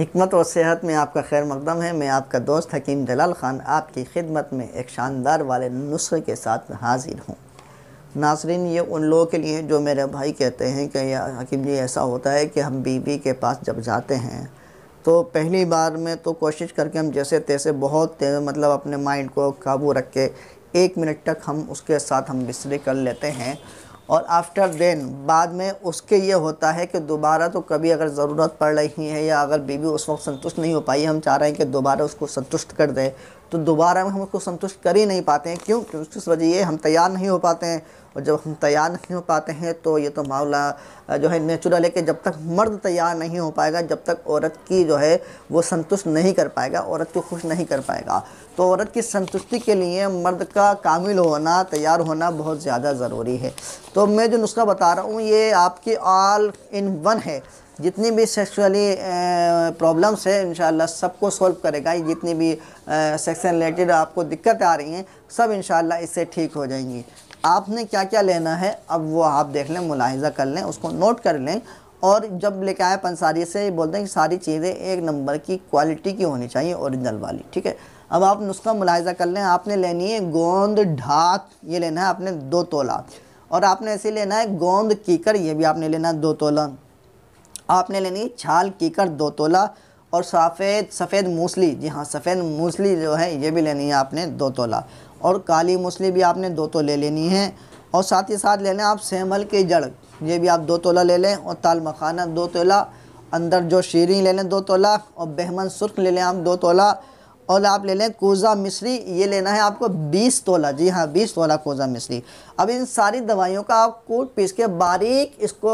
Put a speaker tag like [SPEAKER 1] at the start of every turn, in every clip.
[SPEAKER 1] हमत और सेहत में आपका खैर मकदम है मैं आपका दोस्त हकीम जलाल ख़ान आपकी खिदमत में एक शानदार वाले नुस्खे के साथ हाजिर हूँ नासरीन ये उन लोगों के लिए जो मेरे भाई कहते हैं कि हकीम जी ऐसा होता है कि हम बीवी के पास जब जाते हैं तो पहली बार में तो कोशिश करके हम जैसे तैसे बहुत मतलब अपने माइंड को काबू रख के एक मिनट तक हम उसके साथ हम बिस्तर कर लेते हैं और आफ्टर देन बाद में उसके ये होता है कि दोबारा तो कभी अगर ज़रूरत पड़ रही है या अगर बीबी उस वक्त संतुष्ट नहीं हो पाई हम चाह रहे हैं कि दोबारा उसको संतुष्ट कर दें तो दोबारा हम उसको संतुष्ट कर ही नहीं पाते हैं क्यों क्योंकि उस वजह ये हम तैयार नहीं हो पाते हैं और जब हम तैयार नहीं हो पाते हैं तो ये तो मामला जो है नेचुरल है कि जब तक मर्द तैयार नहीं हो पाएगा जब तक औरत की जो है वो संतुष्ट नहीं कर पाएगा औरत को खुश नहीं कर पाएगा तो औरत की संतुष्टि के लिए मर्द का कामिल होना तैयार होना बहुत ज़्यादा ज़रूरी है तो मैं जो नुस्खा बता रहा हूँ ये आपकी ऑल इन वन है जितनी भी सेक्सुअली प्रॉब्लम्स है इन सबको सॉल्व करेगा जितनी भी सेक्स रिलेटेड आपको दिक्कत आ रही हैं सब इन इससे ठीक हो जाएंगी आपने क्या क्या लेना है अब वो आप देख लें मुलाहजा कर लें उसको नोट कर लें और जब लेके आए पंसारी से बोलते हैं कि सारी चीज़ें एक नंबर की क्वालिटी की होनी चाहिए औरिजिनल वाली ठीक है अब आप नुस्खा मुलायजा कर लें आपने लेनी है गोंद ढाक ये लेना है आपने दो तोला और आपने ऐसे लेना है गोंद कीकर ये भी आपने लेना है दो तोला आपने लेनी है छाल कीकर दो तोला और सफ़ेद सफ़ेद मूसली जी हाँ सफ़ेद मूसली जो है ये भी लेनी है आपने दो तोला और काली मूसली भी आपने दो तोले लेनी है और साथ ही साथ लेना आप सेमल की जड़ ये भी आप दो तोला ले लें और ताल मखाना दो तोला अंदर जो शीरी ले लें दो तोला और बहमन सुर्ख ले लें आप दो तोला और आप ले लें कोज़ा मिश्री ये लेना है आपको 20 तोला जी हाँ 20 तोला कोज़ा मिश्री अब इन सारी दवाइयों का आप कूट पीस के बारीक इसको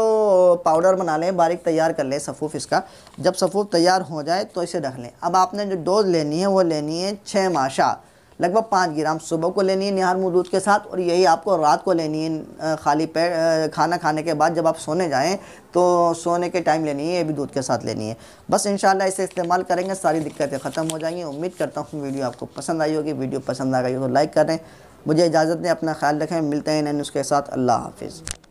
[SPEAKER 1] पाउडर बना लें बारीक तैयार कर लें सफ़ूफ इसका जब सफ़ूफ तैयार हो जाए तो इसे रख लें अब आपने जो डोज लेनी है वो लेनी है छः माशा लगभग पाँच ग्राम सुबह को लेनी है निहार मुँह दूध के साथ और यही आपको रात को लेनी है खाली पेट खाना खाने के बाद जब आप सोने जाएँ तो सोने के टाइम लेनी है ये भी दूध के साथ लेनी है बस इन इसे इस्तेमाल करेंगे सारी दिक्कतें ख़त्म हो जाएंगी उम्मीद करता हूँ वीडियो आपको पसंद आई होगी वीडियो पसंद आ गई हो तो लाइक करें मुझे इजाज़त दें अपना ख्याल रखें मिलते हैं न्यूज़ उसके साथ अल्लाह हाफिज़